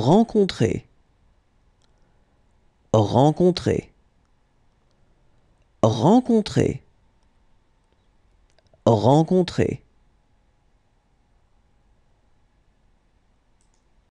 rencontrer, rencontrer, rencontrer, rencontrer.